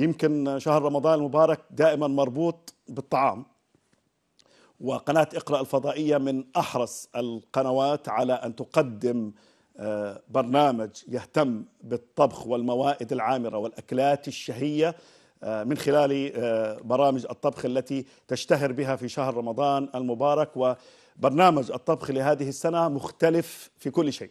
يمكن شهر رمضان المبارك دائما مربوط بالطعام وقناة اقرأ الفضائية من أحرص القنوات على أن تقدم آه، برنامج يهتم بالطبخ والموائد العامرة والأكلات الشهية آه، من خلال آه، برامج الطبخ التي تشتهر بها في شهر رمضان المبارك وبرنامج الطبخ لهذه السنة مختلف في كل شيء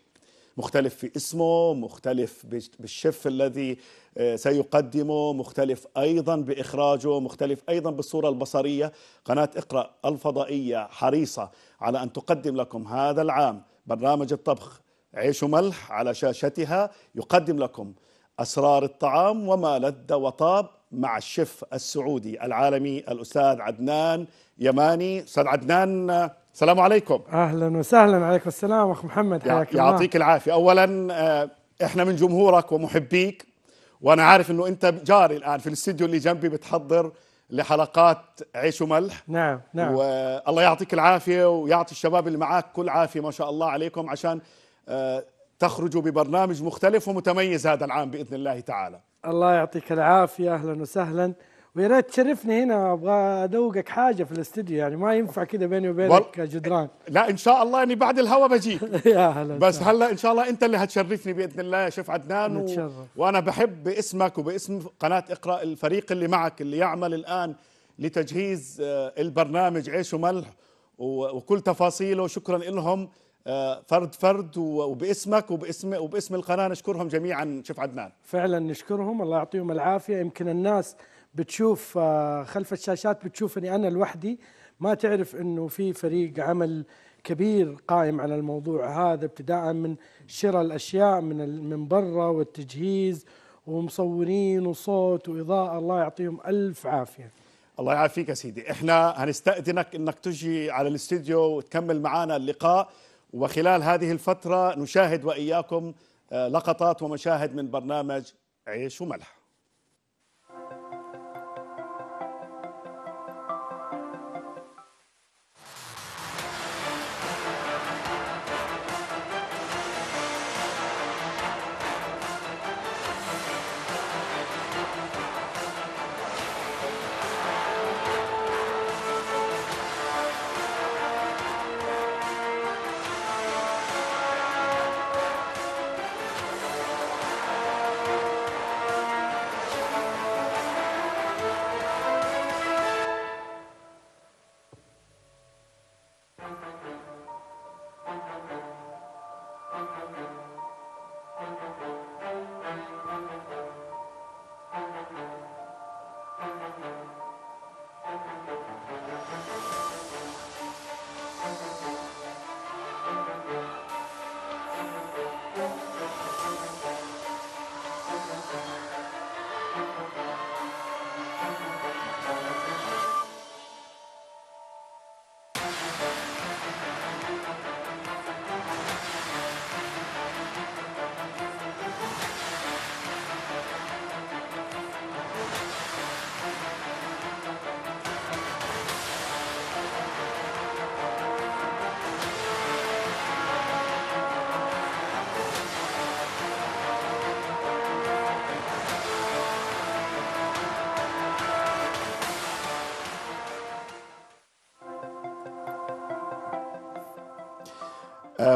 مختلف في اسمه مختلف بالشف الذي آه، سيقدمه مختلف أيضا بإخراجه مختلف أيضا بالصورة البصرية قناة إقرأ الفضائية حريصة على أن تقدم لكم هذا العام برنامج الطبخ عيش وملح على شاشتها يقدم لكم أسرار الطعام وما لذ وطاب مع الشيف السعودي العالمي الأستاذ عدنان يماني أستاذ عدنان السلام عليكم اهلا وسهلا عليك السلام اخ محمد حياك الله يعطيك العافيه اولا آه، احنا من جمهورك ومحبيك وانا عارف انه انت جاري الان في الاستديو اللي جنبي بتحضر لحلقات عيش وملح نعم نعم والله يعطيك العافيه ويعطي الشباب اللي معاك كل عافيه ما شاء الله عليكم عشان آه، تخرجوا ببرنامج مختلف ومتميز هذا العام باذن الله تعالى الله يعطيك العافيه اهلا وسهلا ريت تشرفني هنا ابغى ادوقك حاجه في الاستديو يعني ما ينفع كذا بيني وبينك جدران لا ان شاء الله اني بعد الهوا بجيك يا هلا بس هلا ان شاء الله انت اللي هتشرفني باذن الله يا شيف عدنان و... وانا بحب باسمك وباسم قناه اقرا الفريق اللي معك اللي يعمل الان لتجهيز آه، البرنامج عيش وملح وكل تفاصيله شكرا لهم آه، فرد فرد وباسمك وباسم وباسم القناه نشكرهم جميعا شوف عدنان فعلا نشكرهم الله يعطيهم العافيه يمكن الناس بتشوف آه، خلف الشاشات بتشوف اني انا لوحدي ما تعرف انه في فريق عمل كبير قائم على الموضوع هذا ابتداء من شراء الاشياء من من برا والتجهيز ومصورين وصوت واضاءه الله يعطيهم الف عافيه الله يعافيك يا سيدي احنا هنستاذنك انك تجي على الاستديو وتكمل معنا اللقاء وخلال هذه الفترة نشاهد وإياكم آه، لقطات ومشاهد من برنامج عيش وملح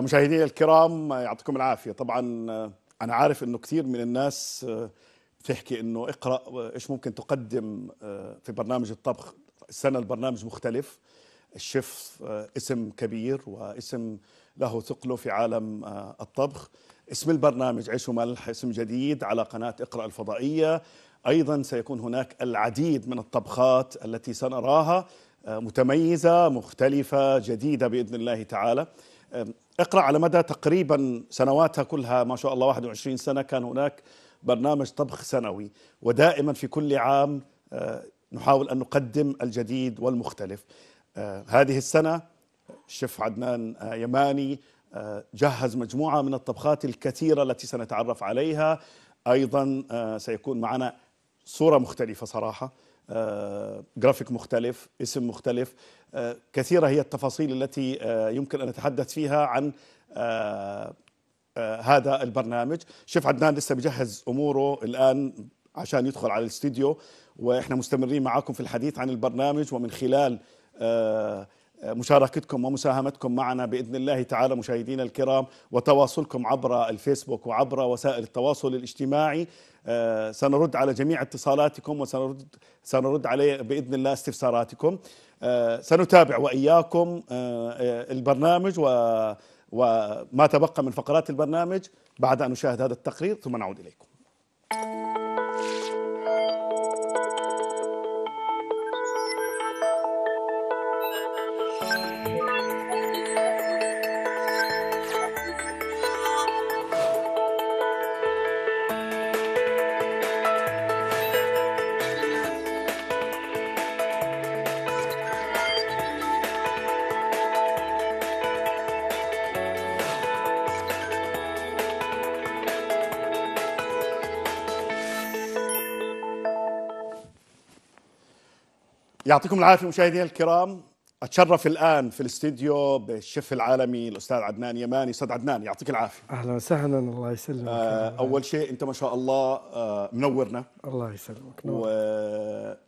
مشاهدينا الكرام يعطيكم العافية طبعا آه، أنا عارف أنه كثير من الناس بتحكي آه، أنه اقرأ آه، إيش ممكن تقدم في برنامج الطبخ السنة البرنامج مختلف الشيف اسم كبير واسم له ثقله في عالم الطبخ اسم البرنامج عيش وملح اسم جديد على قناة اقرأ الفضائية أيضا سيكون هناك العديد من الطبخات التي سنراها متميزة مختلفة جديدة بإذن الله تعالى اقرأ على مدى تقريبا سنواتها كلها ما شاء الله 21 سنة كان هناك برنامج طبخ سنوي ودائما في كل عام آه، نحاول أن نقدم الجديد والمختلف آه، هذه السنة الشيف عدنان آه، يماني جهز مجموعة من الطبخات الكثيرة التي سنتعرف عليها أيضا سيكون معنا صورة مختلفة صراحة جرافيك آه، مختلف اسم مختلف آه، كثيرة هي التفاصيل التي آه، يمكن أن نتحدث فيها عن هذا البرنامج شيف عدنان لسه بجهز أموره الآن عشان يدخل على الاستديو وإحنا مستمرين معاكم في الحديث عن البرنامج ومن خلال مشاركتكم ومساهمتكم معنا باذن الله تعالى مشاهدينا الكرام وتواصلكم عبر الفيسبوك وعبر وسائل التواصل الاجتماعي آه، سنرد على جميع اتصالاتكم وسنرد سنرد عليه باذن الله استفساراتكم آه، سنتابع واياكم آه، البرنامج و وما تبقى من فقرات البرنامج بعد ان نشاهد هذا التقرير ثم نعود اليكم يعطيكم العافيه مشاهدينا الكرام اتشرف الان في الاستديو بالشيف العالمي الاستاذ عدنان يماني استاذ عدنان يعطيك العافيه اهلا وسهلا الله يسلمك آه اول شيء انت ما شاء الله آه منورنا الله يسلمك نور.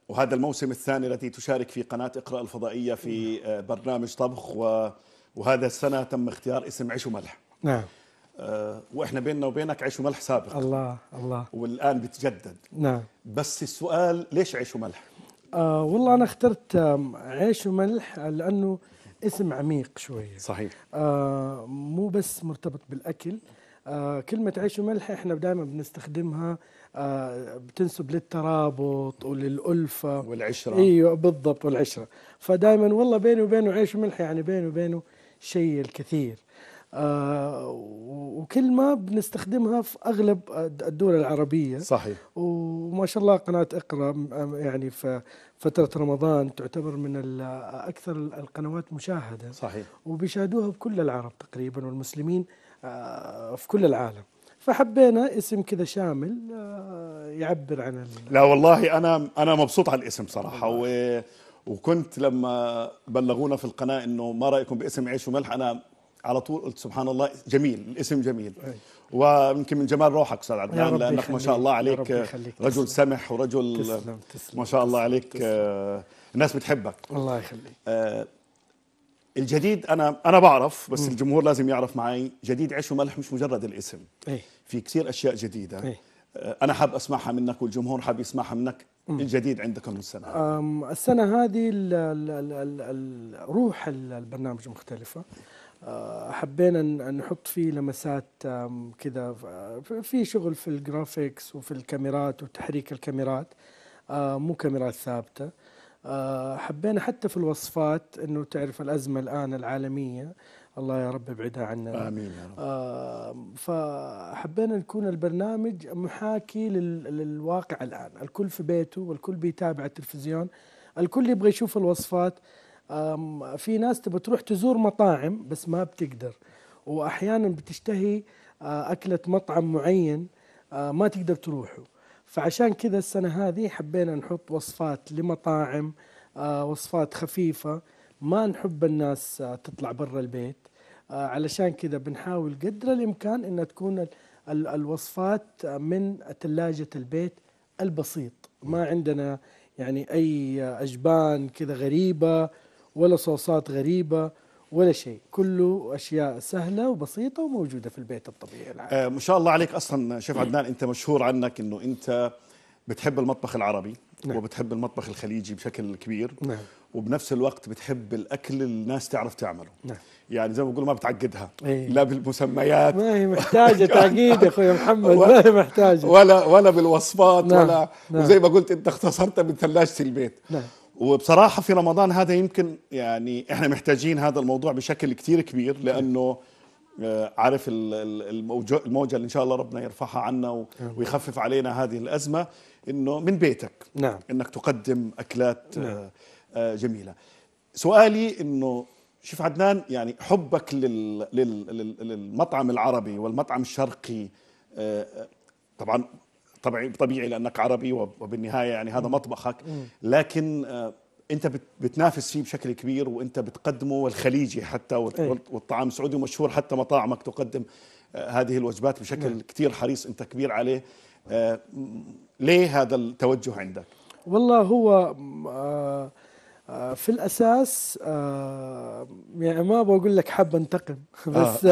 وهذا الموسم الثاني الذي تشارك في قناه اقرا الفضائيه في آه برنامج طبخ و وهذا السنه تم اختيار اسم عيش وملح نعم آه واحنا بيننا وبينك عيش وملح سابق الله الله والان بتجدد نعم بس السؤال ليش عيش وملح آه والله انا اخترت عيش وملح آه، لانه اسم عميق شويه صحيح آه مو بس مرتبط بالاكل آه كلمة عيش وملح احنا دائما بنستخدمها آه بتنسب للترابط وللألفة والعشرة ايوه بالضبط والعشرة فدائما والله بيني وبينه عيش وملح يعني بيني وبينه شيء الكثير آه وكلمة بنستخدمها في أغلب الدول العربية صحيح و وما شاء الله قناه اقرا يعني في فتره رمضان تعتبر من اكثر القنوات مشاهده صحيح وبيشاهدوها بكل العرب تقريبا والمسلمين آه، في كل العالم فحبينا اسم كذا شامل آه، يعبر عن ال... لا والله انا انا مبسوط على الاسم صراحه و... وكنت لما بلغونا في القناه انه ما رايكم باسم عيش وملح انا على طول قلت سبحان الله جميل الاسم جميل ويمكن من جمال روحك استاذ عدنان لانك ما شاء الله عليك رجل سمح ورجل تسلم تسلم ما شاء الله عليك تسلم. آه، الناس بتحبك الله يخليك آه، الجديد انا انا بعرف بس م. الجمهور لازم يعرف معي جديد عيش وملح مش مجرد الاسم ايه؟ في كثير اشياء جديده ايه؟ انا حاب اسمعها منك والجمهور حاب يسمعها منك م. الجديد عندكم السنه السنه هذه روح البرنامج مختلفه آه، حبينا نحط فيه لمسات كذا آه، في شغل في الجرافيكس وفي الكاميرات وتحريك الكاميرات آه، مو كاميرات ثابته حبينا حتى في الوصفات انه تعرف الازمه الان العالميه الله يا رب ابعدها عنا امين يا رب فحبينا نكون البرنامج محاكي للواقع الان الكل في بيته والكل بيتابع التلفزيون الكل يبغى يشوف الوصفات في ناس تبى تروح تزور مطاعم بس ما بتقدر واحيانا بتشتهي اكله مطعم معين ما تقدر تروحه فعشان كذا السنه هذه حبينا نحط وصفات لمطاعم وصفات خفيفه ما نحب الناس تطلع برا البيت علشان كذا بنحاول قدر الامكان انها تكون الوصفات من ثلاجه البيت البسيط ما عندنا يعني اي اجبان كذا غريبه ولا صوصات غريبة ولا شيء كله أشياء سهلة وبسيطة وموجودة في البيت الطبيعي العام. آه ما شاء الله عليك أصلا شيف عدنان أنت مشهور عنك أنه أنت بتحب المطبخ العربي نعم. وبتحب المطبخ الخليجي بشكل كبير نعم. وبنفس الوقت بتحب الاكل اللي الناس تعرف تعمله نعم. يعني زي ما بقول ما بتعقدها أيه. لا بالمسميات ما هي محتاجه تعقيد يا اخوي محمد ما هي محتاجه ولا ولا بالوصفات نعم. ولا نعم. وزي ما قلت انت اختصرتها من ثلاجه البيت نعم. وبصراحه في رمضان هذا يمكن يعني احنا محتاجين هذا الموضوع بشكل كثير كبير لانه آه، عارف الموجه الموجه اللي ان شاء الله ربنا يرفعها عنا ويخفف علينا هذه الازمه انه من بيتك نعم انك تقدم اكلات آه، نعم. آه، جميله سؤالي انه شوف عدنان يعني حبك لل... لل... للمطعم العربي والمطعم الشرقي طبعا طبيعي طبيعي لانك عربي وبالنهايه يعني هذا مطبخك لكن آه، انت بتنافس فيه بشكل كبير وانت بتقدمه الخليجي حتى إيه. والطعام السعودي مشهور حتى مطاعمك تقدم آه، هذه الوجبات بشكل نعم. كثير حريص انت كبير عليه آه، ليه هذا التوجه عندك والله هو في الاساس يعني ما بقول لك حاب انتقم بس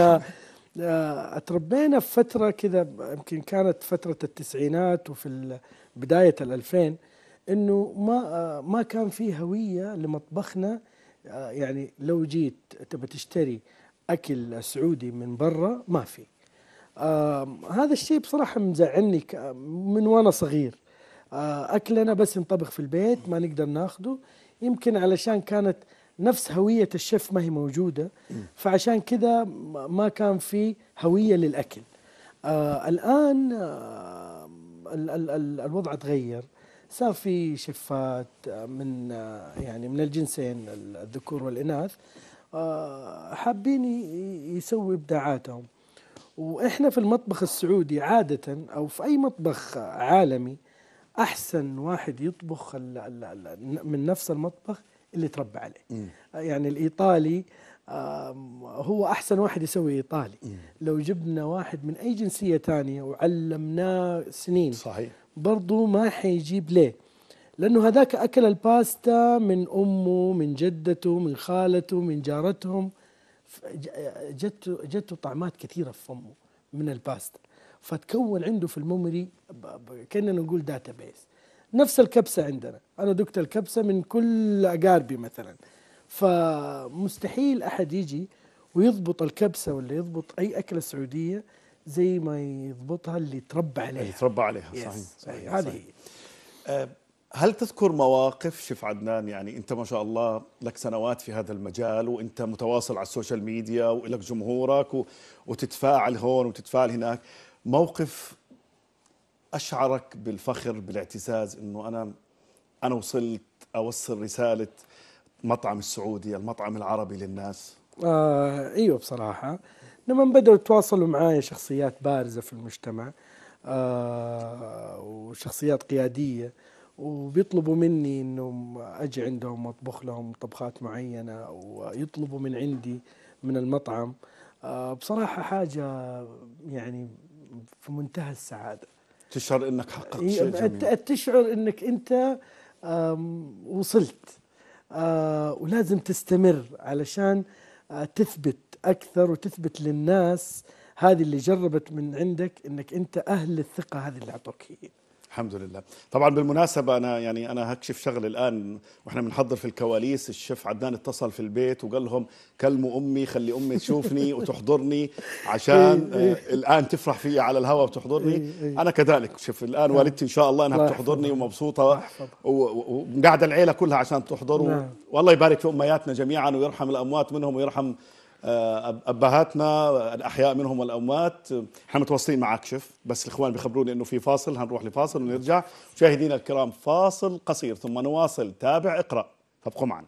تربينا في فتره كذا يمكن كانت فتره التسعينات وفي بدايه الألفين انه ما ما كان في هويه لمطبخنا يعني لو جيت تبى تشتري اكل سعودي من برا ما في آه هذا الشيء بصراحه مزعلني من وانا صغير آه اكلنا بس نطبخ في البيت ما نقدر ناخده يمكن علشان كانت نفس هوية الشيف ما هي موجودة فعشان كذا ما كان في هوية للأكل آه الآن آه ال ال الوضع تغير صار في شفات آه، من آه، يعني من الجنسين الذكور والإناث آه حابين يسووا إبداعاتهم وإحنا في المطبخ السعودي عادة أو في أي مطبخ عالمي أحسن واحد يطبخ من نفس المطبخ اللي تربى عليه يعني الايطالي هو احسن واحد يسوي ايطالي لو جبنا واحد من اي جنسيه ثانيه وعلمناه سنين صحيح برضه ما حيجيب ليه لانه هذاك اكل الباستا من امه من جدته من خالته من جارتهم جت جت طعمات كثيره في فمه من الباستا فتكون عنده في الميموري كاننا نقول داتا بيس نفس الكبسة عندنا أنا دقت الكبسة من كل أقاربي مثلا فمستحيل أحد يجي ويضبط الكبسة ولا يضبط أي أكلة سعودية زي ما يضبطها اللي تربى عليها اللي تربى عليها صحيح, صحيح, صحيح, هذه هي أه، هل تذكر مواقف شف عدنان يعني انت ما شاء الله لك سنوات في هذا المجال وانت متواصل على السوشيال ميديا ولك جمهورك وتتفاعل هون وتتفاعل هناك موقف اشعرك بالفخر بالاعتزاز انه انا انا وصلت اوصل رساله مطعم السعودي المطعم العربي للناس آه ايوه بصراحه لما بدأوا يتواصلوا معايا شخصيات بارزة في المجتمع آه وشخصيات قيادية وبيطلبوا مني انهم اجي عندهم واطبخ لهم طبخات معينة ويطلبوا من عندي من المطعم آه بصراحة حاجة يعني في منتهى السعادة تشعر انك حققت إيه، شيء جميل تشعر انك انت وصلت آه، ولازم تستمر علشان آه، تثبت اكثر وتثبت للناس هذه اللي جربت من عندك انك انت اهل الثقه هذه اللي اعطوك هي الحمد لله طبعا بالمناسبة أنا يعني أنا هكشف شغل الآن وإحنا بنحضر في الكواليس الشيف عدنان اتصل في البيت وقال لهم كلموا أمي خلي أمي تشوفني وتحضرني عشان إيه، آه، إيه. الآن تفرح في على الهواء وتحضرني إيه، أنا كذلك شوف الآن نعم. والدتي إن شاء الله أنها بتحضرني ومبسوطة وقاعدة العيلة كلها عشان تحضر نعم. والله يبارك في أمياتنا جميعا ويرحم الأموات منهم ويرحم ابهاتنا الاحياء منهم والاموات احنا متواصلين معك شف بس الاخوان بيخبروني انه في فاصل هنروح لفاصل ونرجع مشاهدينا الكرام فاصل قصير ثم نواصل تابع اقرا فابقوا معنا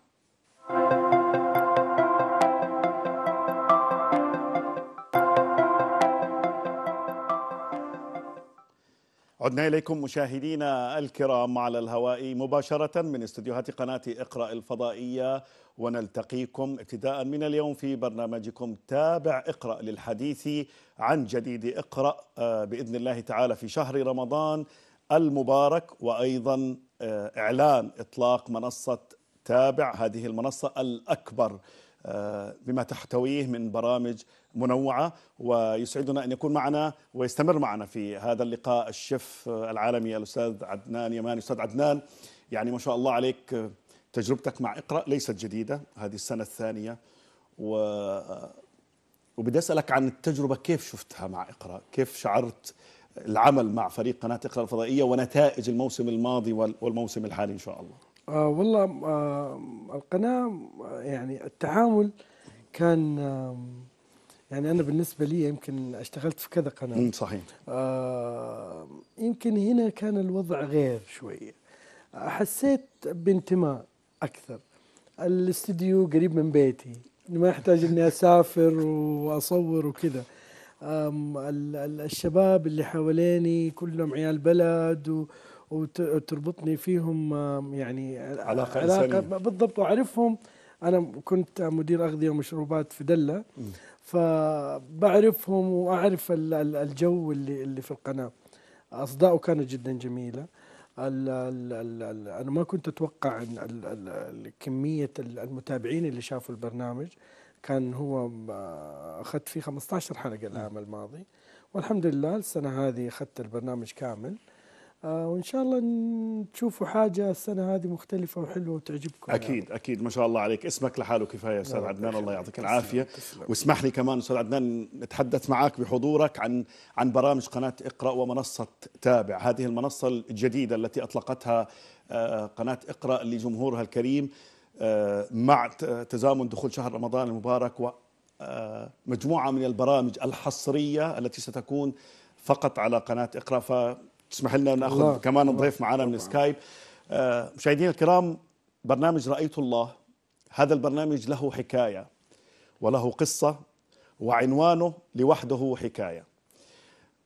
عدنا إليكم مشاهدينا الكرام على الهواء مباشرة من استديوهات قناة اقرأ الفضائية ونلتقيكم ابتداء من اليوم في برنامجكم تابع اقرأ للحديث عن جديد اقرأ آه، بإذن الله تعالى في شهر رمضان المبارك وأيضا آه، إعلان إطلاق منصة تابع هذه المنصة الأكبر آه، بما تحتويه من برامج منوعة ويسعدنا أن يكون معنا ويستمر معنا في هذا اللقاء الشيف العالمي الأستاذ عدنان يماني أستاذ عدنان يعني ما شاء الله عليك تجربتك مع اقرأ ليست جديدة هذه السنة الثانية و وبدي أسألك عن التجربة كيف شفتها مع اقرأ كيف شعرت العمل مع فريق قناة اقرأ الفضائية ونتائج الموسم الماضي والموسم الحالي إن شاء الله آه والله آه القناة يعني التعامل كان آه يعني انا بالنسبه لي يمكن اشتغلت في كذا قناه صحيح آه يمكن هنا كان الوضع غير شويه حسيت بانتماء اكثر الاستديو قريب من بيتي ما يحتاج اني اسافر واصور وكذا الشباب اللي حواليني كلهم عيال بلد وتربطني فيهم يعني علاقة, علاقة بالضبط وأعرفهم انا كنت مدير اغذيه ومشروبات في دله فبعرفهم واعرف الجو اللي اللي في القناه اصداؤه كانت جدا جميله انا ما كنت اتوقع ان كميه المتابعين اللي شافوا البرنامج كان هو آه، اخذت فيه 15 حلقه العام الماضي والحمد لله السنه هذه اخذت البرنامج كامل آه، وان شاء الله تشوفوا حاجه السنه هذه مختلفه وحلوه وتعجبكم يعني. اكيد يعني. اكيد ما شاء الله عليك اسمك لحاله كفايه استاذ عدنان الله يعطيك العافيه واسمح لي كمان استاذ عدنان نتحدث معك بحضورك عن عن برامج قناه اقرا ومنصه تابع هذه المنصه الجديده التي اطلقتها آه، قناه اقرا لجمهورها الكريم آه، مع تزامن دخول شهر رمضان المبارك ومجموعه من البرامج الحصريه التي ستكون فقط على قناه اقرا ف تسمح لنا ناخذ الله. كمان ضيف معنا من سكايب آه، مشاهدينا الكرام برنامج رايت الله هذا البرنامج له حكايه وله قصه وعنوانه لوحده حكايه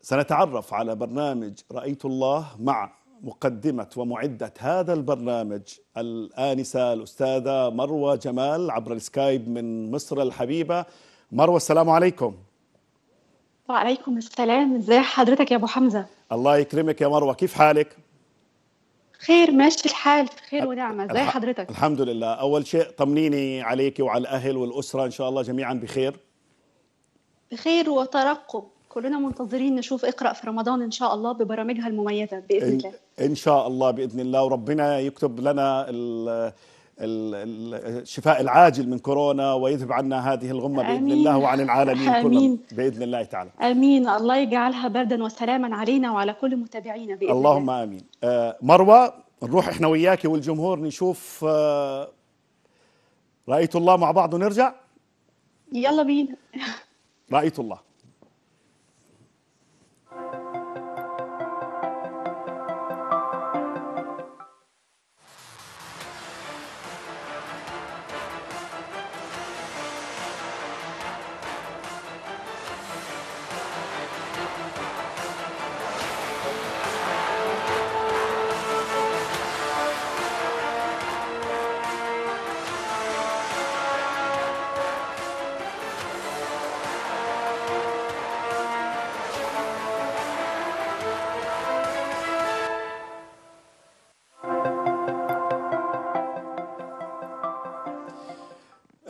سنتعرف على برنامج رايت الله مع مقدمة ومعدة هذا البرنامج الآنسة الأستاذة مروة جمال عبر السكايب من مصر الحبيبة مروة السلام عليكم وعليكم السلام ازاي حضرتك يا أبو حمزة الله يكرمك يا مروه كيف حالك خير ماشي الحال خير ونعمه زي حضرتك الحمد لله اول شيء طمنيني عليك وعلى الاهل والاسره ان شاء الله جميعا بخير بخير وترقب كلنا منتظرين نشوف اقرا في رمضان ان شاء الله ببرامجها المميزه باذن الله ان شاء الله باذن الله وربنا يكتب لنا الشفاء العاجل من كورونا ويذهب عنا هذه الغمة بإذن أمين. الله وعن العالمين أمين. كلهم بإذن الله تعالى أمين الله يجعلها بردا وسلاما علينا وعلى كل متابعينا بإذن اللهم الله. آمين آه، مروة نروح إحنا وياكي والجمهور نشوف آه، رأيت الله مع بعض ونرجع يلا بينا رأيت الله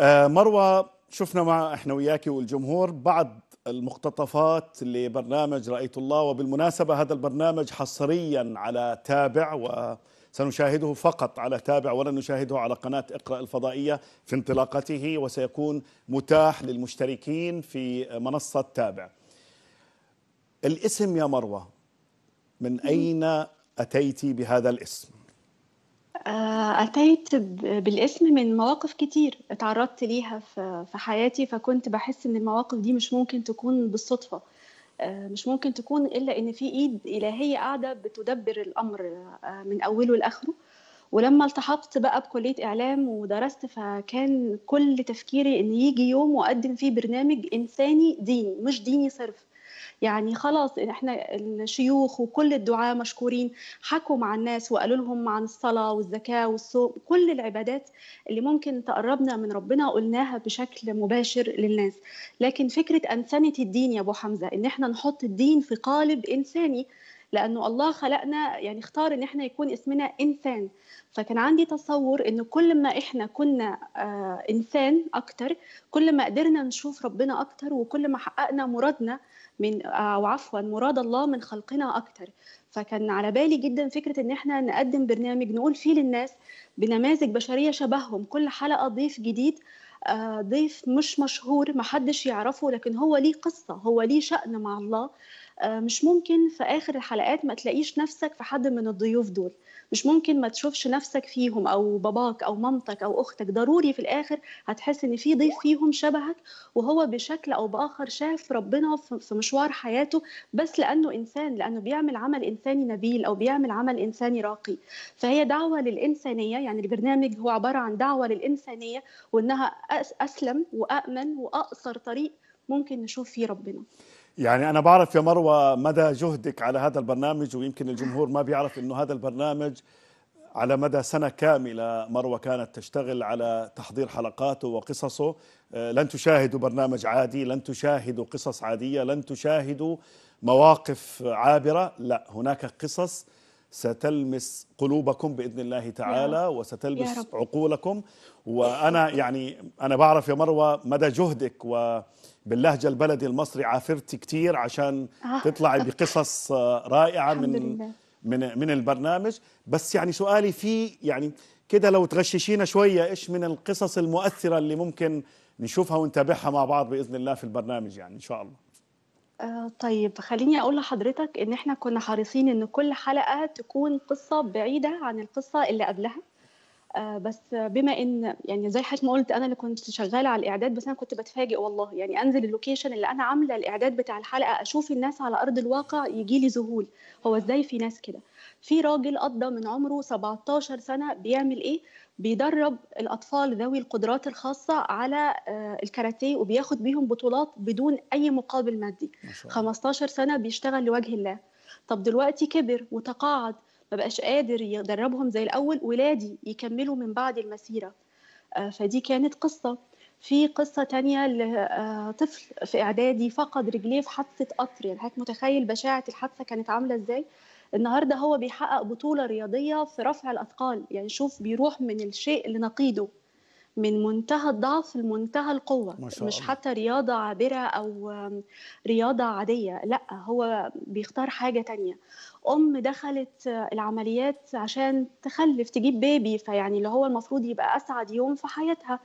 آه، مروه شفنا مع احنا وياكي والجمهور بعض المقتطفات لبرنامج رأيت الله وبالمناسبة هذا البرنامج حصريا على تابع وسنشاهده فقط على تابع ولن نشاهده على قناة اقرأ الفضائية في انطلاقته وسيكون متاح للمشتركين في منصة تابع الاسم يا مروة من أين أتيت بهذا الاسم؟ آه، أتيت بالاسم من مواقف كتير اتعرضت ليها في حياتي فكنت بحس إن المواقف دي مش ممكن تكون بالصدفة آه، مش ممكن تكون إلا إن في إيد إلهية قاعدة بتدبر الأمر آه، من أوله لآخره ولما التحقت بقى بكلية إعلام ودرست فكان كل تفكيري إن يجي يوم وأقدم فيه برنامج إنساني ديني مش ديني صرف يعني خلاص احنا الشيوخ وكل الدعاة مشكورين حكوا مع الناس وقالوا لهم عن الصلاة والزكاة والصوم كل العبادات اللي ممكن تقربنا من ربنا قلناها بشكل مباشر للناس لكن فكرة أنسانة الدين يا أبو حمزة إن احنا نحط الدين في قالب إنساني لانه الله خلقنا يعني اختار ان احنا يكون اسمنا انسان فكان عندي تصور ان كل ما احنا كنا آه، انسان اكتر كل ما قدرنا نشوف ربنا اكتر وكل ما حققنا مرادنا من او عفوا مراد الله من خلقنا اكتر فكان على بالي جدا فكره ان احنا نقدم برنامج نقول فيه للناس بنماذج بشريه شبههم كل حلقه ضيف جديد آه، ضيف مش مشهور محدش يعرفه لكن هو ليه قصة هو ليه شأن مع الله آه، مش ممكن في اخر الحلقات ما تلاقيش نفسك في حد من الضيوف دول مش ممكن ما تشوفش نفسك فيهم او باباك او مامتك او اختك ضروري في الاخر هتحس ان في ضيف فيهم شبهك وهو بشكل او باخر شاف ربنا في مشوار حياته بس لانه انسان لانه بيعمل عمل انساني نبيل او بيعمل عمل انساني راقي فهي دعوه للانسانيه يعني البرنامج هو عباره عن دعوه للانسانيه وانها اسلم وامن واقصر طريق ممكن نشوف فيه ربنا يعني أنا بعرف يا مروة مدى جهدك على هذا البرنامج ويمكن الجمهور ما بيعرف أنه هذا البرنامج على مدى سنة كاملة مروة كانت تشتغل على تحضير حلقاته وقصصه آه، لن تشاهدوا برنامج عادي لن تشاهدوا قصص عادية لن تشاهدوا مواقف عابرة لا هناك قصص ستلمس قلوبكم باذن الله تعالى وستلمس عقولكم وانا يعني انا بعرف يا مروه مدى جهدك و باللهجه البلدي المصري عافرتي كثير عشان آه. تطلعي بقصص آه، رائعه من لله. من من البرنامج بس يعني سؤالي في يعني كده لو تغششينا شويه ايش من القصص المؤثره اللي ممكن نشوفها ونتابعها مع بعض باذن الله في البرنامج يعني ان شاء الله آه، طيب خليني اقول لحضرتك ان احنا كنا حريصين ان كل حلقه تكون قصه بعيده عن القصه اللي قبلها آه، بس بما ان يعني زي حضرتك ما قلت انا اللي كنت شغاله على الاعداد بس انا كنت بتفاجئ والله يعني انزل اللوكيشن اللي انا عامله الاعداد بتاع الحلقه اشوف الناس على ارض الواقع يجي لي ذهول هو ازاي في ناس كده في راجل قضى من عمره 17 سنه بيعمل ايه بيدرب الاطفال ذوي القدرات الخاصه على آه، الكاراتيه وبياخد بيهم بطولات بدون اي مقابل مادي 15 سنه بيشتغل لوجه الله طب دلوقتي كبر وتقاعد ما بقاش قادر يدربهم زي الأول ولادي يكملوا من بعد المسيرة آه، فدي كانت قصة في قصة تانية لطفل آه، في إعدادي فقد رجليه في حادثة قطر يعني حضرتك متخيل بشاعة الحادثة كانت عاملة إزاي؟ النهارده هو بيحقق بطولة رياضية في رفع الأثقال يعني شوف بيروح من الشيء لنقيضه من منتهى الضعف لمنتهى القوة الله. مش حتى رياضة عابرة أو رياضة عادية لا هو بيختار حاجة تانية أم دخلت العمليات عشان تخلف تجيب بيبي فيعني اللي هو المفروض يبقى أسعد يوم في حياتها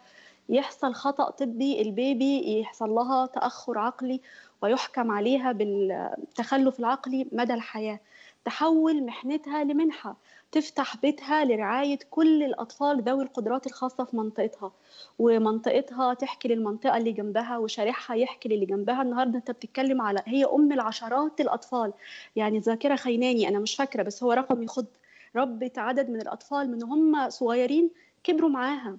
يحصل خطأ طبي البيبي يحصل لها تأخر عقلي ويحكم عليها بالتخلف العقلي مدى الحياة تحول محنتها لمنحة تفتح بيتها لرعاية كل الأطفال ذوي القدرات الخاصة في منطقتها ومنطقتها تحكي للمنطقة اللي جنبها وشارعها يحكي للي جنبها النهاردة أنت بتتكلم على هي أم العشرات الأطفال يعني الذاكرة خيناني أنا مش فاكرة بس هو رقم يخض ربت عدد من الأطفال من هم صغيرين كبروا معاها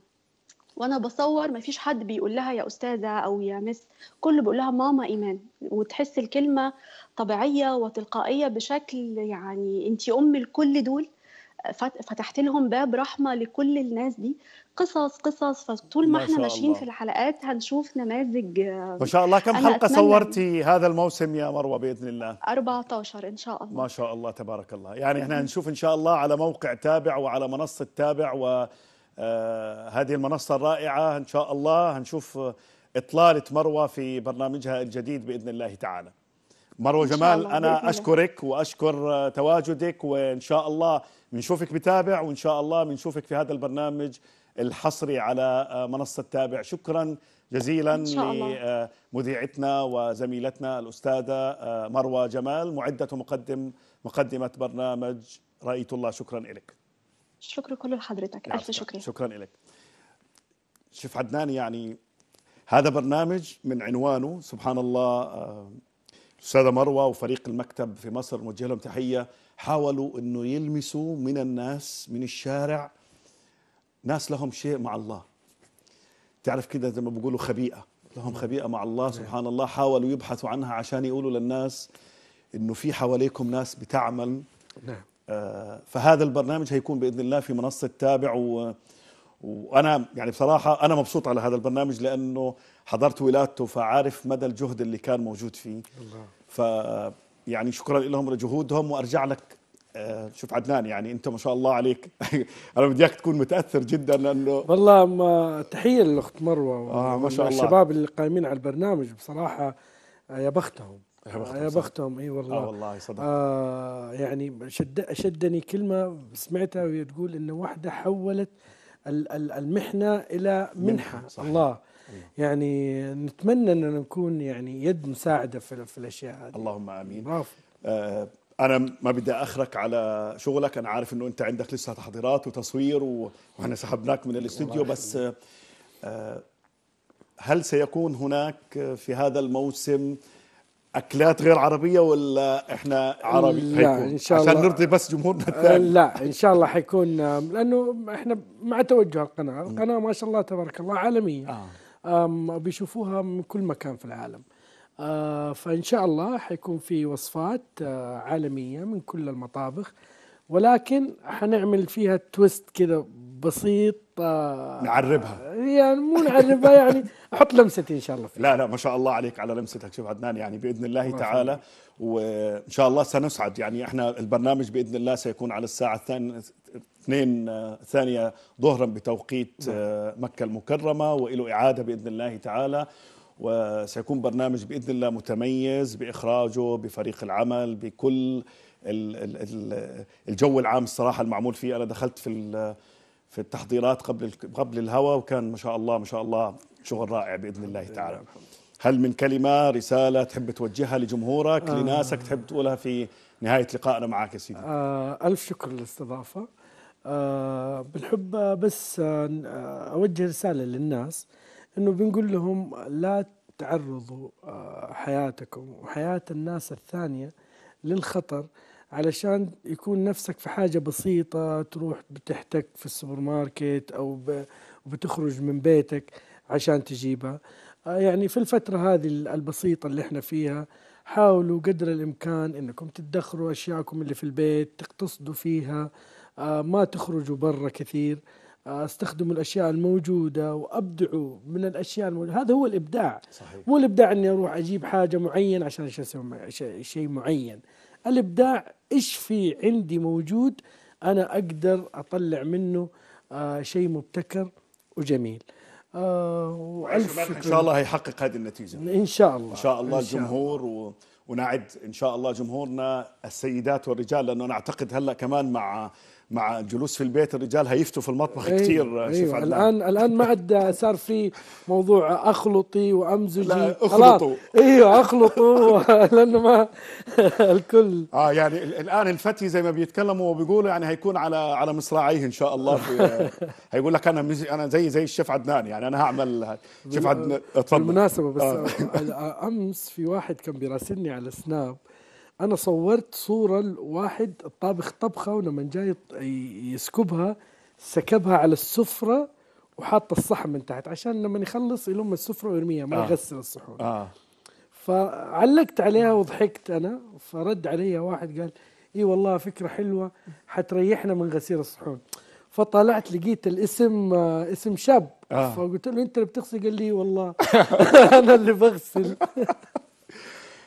وانا بصور مفيش حد بيقول لها يا استاذه او يا مس كله بيقول لها ماما ايمان وتحس الكلمه طبيعيه وتلقائيه بشكل يعني انت ام لكل دول فتحت لهم باب رحمه لكل الناس دي قصص قصص فطول ما, ما احنا ماشيين في الحلقات هنشوف نماذج ما شاء الله كم حلقه صورتي هذا الموسم يا مروه باذن الله 14 ان شاء الله ما شاء الله تبارك الله يعني احنا هنشوف ان شاء الله على موقع تابع وعلى منصه تابع و آه، هذه المنصة الرائعة إن شاء الله هنشوف إطلالة مروة في برنامجها الجديد بإذن الله تعالى مروة جمال أنا أشكرك وأشكر تواجدك وإن شاء الله بنشوفك بتابع وإن شاء الله بنشوفك في هذا البرنامج الحصري على آه، منصة تابع شكرا جزيلا لمذيعتنا وزميلتنا الأستاذة آه، مروة جمال معدة مقدم مقدمة برنامج رأيت الله شكرا لك الشكر كله لحضرتك الف شكر شكرا لك شوف عدنان يعني هذا برنامج من عنوانه سبحان الله الأستاذة آه، مروة وفريق المكتب في مصر نوجه لهم تحية حاولوا أنه يلمسوا من الناس من الشارع ناس لهم شيء مع الله تعرف كده زي ما بيقولوا خبيئة لهم خبيئة مع الله نعم. سبحان الله حاولوا يبحثوا عنها عشان يقولوا للناس أنه في حواليكم ناس بتعمل نعم آه، فهذا البرنامج هيكون باذن الله في منصه تابع و وانا يعني بصراحه انا مبسوط على هذا البرنامج لانه حضرت ولادته فعارف مدى الجهد اللي كان موجود فيه الله. ف يعني شكرا لهم لجهودهم وارجع لك آه، شوف عدنان يعني انت ما شاء الله عليك انا بدي اياك تكون متاثر جدا لانه والله ما تحيه للاخت مروه آه ما شاء الله الشباب اللي قايمين على البرنامج بصراحه آه، يا بختهم يا بختهم اي والله اه والله صدق آه يعني شد شدني كلمه سمعتها وهي تقول انه واحده حولت المحنه الى منحه منح الله يعني نتمنى ان نكون يعني يد مساعده في, في الاشياء هذه اللهم امين برافو آه انا ما بدي اخرك على شغلك انا عارف انه انت عندك لسه تحضيرات وتصوير واحنا سحبناك من الاستوديو بس آه هل سيكون هناك في هذا الموسم اكلات غير عربيه ولا احنا عربي لا حيكون. ان شاء الله عشان نرضي بس جمهورنا الثاني لا ان شاء الله حيكون لانه احنا مع توجه القناه القناه ما شاء الله تبارك الله عالميه آه. بيشوفوها من كل مكان في العالم آه فان شاء الله حيكون في وصفات آه عالميه من كل المطابخ ولكن حنعمل فيها تويست كذا بسيط آه، نعربها يعني مو نعربها يعني احط لمستي ان شاء الله فيها. لا لا ما شاء الله عليك على لمستك شوف عدنان يعني باذن الله تعالى وان شاء الله سنسعد يعني احنا البرنامج باذن الله سيكون على الساعه الثانيه اثنين آه، ثانيه ظهرا بتوقيت نعم. آه، مكه المكرمه وله اعاده باذن الله تعالى وسيكون برنامج باذن الله متميز باخراجه بفريق العمل بكل الجو العام الصراحه المعمول فيه انا دخلت في في التحضيرات قبل قبل الهواء وكان ما شاء الله ما شاء الله شغل رائع باذن الله تعالى هل من كلمه رساله تحب توجهها لجمهورك آه لناسك تحب تقولها في نهايه لقائنا معك يا سيدي آه الف شكر للاستضافه آه بنحب بس آه اوجه رساله للناس انه بنقول لهم لا تعرضوا آه، حياتكم وحياه الناس الثانيه للخطر علشان يكون نفسك في حاجة بسيطة تروح بتحتك في السوبر ماركت أو بتخرج من بيتك عشان تجيبها آه، يعني في الفترة هذه البسيطة اللي احنا فيها حاولوا قدر الإمكان أنكم تدخروا أشياءكم اللي في البيت تقتصدوا فيها آه، ما تخرجوا برا كثير آه، استخدموا الاشياء الموجوده وابدعوا من الاشياء الموجودة. هذا هو الابداع صحيح. مو الابداع اني اروح اجيب حاجه معين عشان اسوي شيء معين الابداع ايش في عندي موجود انا اقدر اطلع منه آه شيء مبتكر وجميل آه ان شاء الله هيحقق هذه النتيجه ان شاء الله ان شاء الله إن شاء الجمهور و... ونعد ان شاء الله جمهورنا السيدات والرجال لانه انا اعتقد هلا كمان مع مع الجلوس في البيت الرجال هيفتوا في المطبخ أيوة كثير أيوة شوف الان الان ما عاد صار في موضوع اخلطي وامزجي لا اخلطوا ايوه اخلطوا لانه ما الكل اه يعني الان الفتي زي ما بيتكلموا وبيقولوا يعني هيكون على على مصراعيه ان شاء الله هيقول لك انا انا زي زي الشيف عدنان يعني انا هعمل شيف عدنان اتفضل بالمناسبه بس آه. امس في واحد كان بيراسلني على سناب انا صورت صوره لواحد طابخ طبخه ولما جاي يسكبها سكبها على السفره وحاط الصحن من تحت عشان لما يخلص يلم السفره ويرميها ما آه. يغسل الصحون آه. فعلقت عليها وضحكت انا فرد علي واحد قال اي والله فكره حلوه حتريحنا من غسيل الصحون فطلعت لقيت الاسم آه، اسم شاب آه. فقلت له انت اللي بتغسل قال لي والله انا اللي بغسل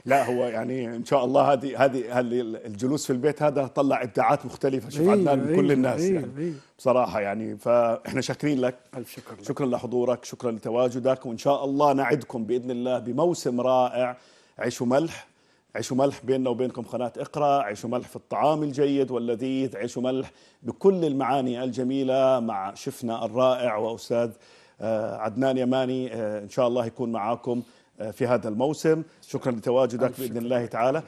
لا هو يعني ان شاء الله هذه هذه الجلوس في البيت هذا طلع ابداعات مختلفه شوف عدنان من إيه، كل إيه، الناس إيه، يعني بصراحه يعني فاحنا شاكرين لك الف شكر لك. شكرا لحضورك شكرا لتواجدك وان شاء الله نعدكم باذن الله بموسم رائع عيش وملح عيش وملح بيننا وبينكم قناة اقرأ عيش وملح في الطعام الجيد واللذيذ عيش وملح بكل المعاني الجميلة مع شفنا الرائع وأستاذ آه، عدنان يماني آه، إن شاء الله يكون معاكم في هذا الموسم شكرا لتواجدك بإذن الله تعالى